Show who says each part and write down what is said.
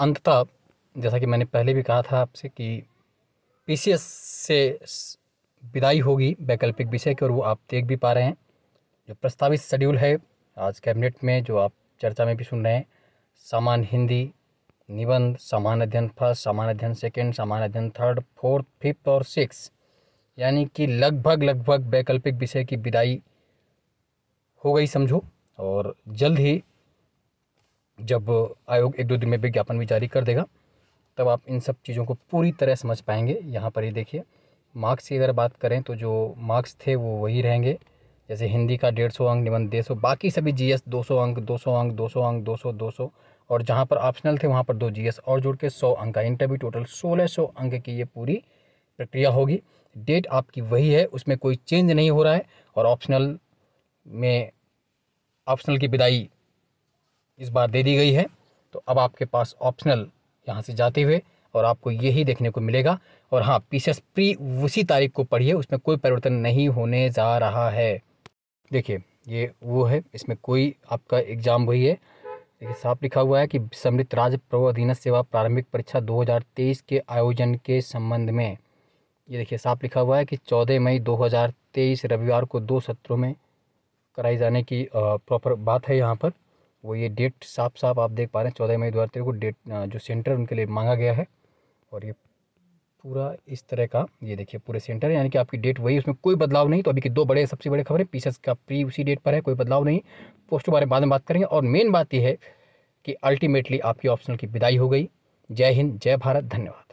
Speaker 1: अंततः जैसा कि मैंने पहले भी कहा था आपसे कि पी से विदाई होगी वैकल्पिक विषय की और वो आप देख भी पा रहे हैं जो प्रस्तावित शेड्यूल है आज कैबिनेट में जो आप चर्चा में भी सुन रहे हैं सामान्य हिंदी निबंध सामान्य अध्ययन फर्स्ट सामान्य अध्ययन सेकेंड सामान्य अध्ययन थर्ड फोर्थ फिफ्थ और सिक्स यानी कि लगभग लगभग वैकल्पिक विषय की विदाई हो गई समझो और जल्द ही जब आयोग एक दो दिन में विज्ञापन भी जारी कर देगा तब आप इन सब चीज़ों को पूरी तरह समझ पाएंगे यहाँ पर ये देखिए मार्क्स की अगर बात करें तो जो मार्क्स थे वो वही रहेंगे जैसे हिंदी का डेढ़ सौ अंक निबंध डेढ़ सौ बाकी सभी दो सौ अंक सौ अंक सौ अंक दो सौ और जहाँ पर ऑप्शनल थे वहाँ पर दो एस और जोड़ के सौ अंक का इंटरव्यू टोटल सौ अंक की ये पूरी प्रक्रिया होगी डेट आपकी वही है उसमें कोई चेंज नहीं हो रहा है और ऑप्शनल में ऑप्शनल की विदाई इस बार दे दी गई है तो अब आपके पास ऑप्शनल यहाँ से जाते हुए और आपको यही देखने को मिलेगा और हाँ पी प्री उसी तारीख को पढ़िए उसमें कोई परिवर्तन नहीं होने जा रहा है देखिए ये वो है इसमें कोई आपका एग्ज़ाम वही है देखिए साफ लिखा हुआ है कि समृद्ध राज्य प्रभु अधीन सेवा प्रारंभिक परीक्षा 2023 के आयोजन के संबंध में ये देखिए साफ लिखा हुआ है कि 14 मई 2023 रविवार को दो सत्रों में कराई जाने की प्रॉपर बात है यहाँ पर वो ये डेट साफ साफ आप देख पा रहे हैं चौदह मई दो हज़ार को डेट जो सेंटर उनके लिए मांगा गया है और ये पूरा इस तरह का ये देखिए पूरे सेंटर है यानी कि आपकी डेट वही उसमें कोई बदलाव नहीं तो अभी की दो बड़े सबसे बड़े खबरें पीसेस का प्री उसी डेट पर है कोई बदलाव नहीं पोस्ट के बारे में बाद में बात करेंगे और मेन बात यह है कि अल्टीमेटली आपकी ऑप्शनल की विदाई हो गई जय हिंद जय भारत धन्यवाद